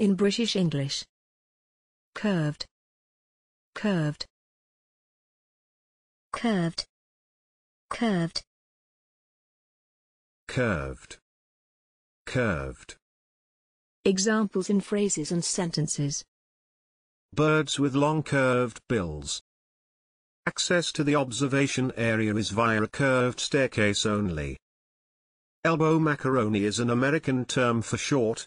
in British English. Curved, curved, curved, curved, curved, curved. Examples in phrases and sentences. Birds with long curved bills. Access to the observation area is via a curved staircase only. Elbow macaroni is an American term for short,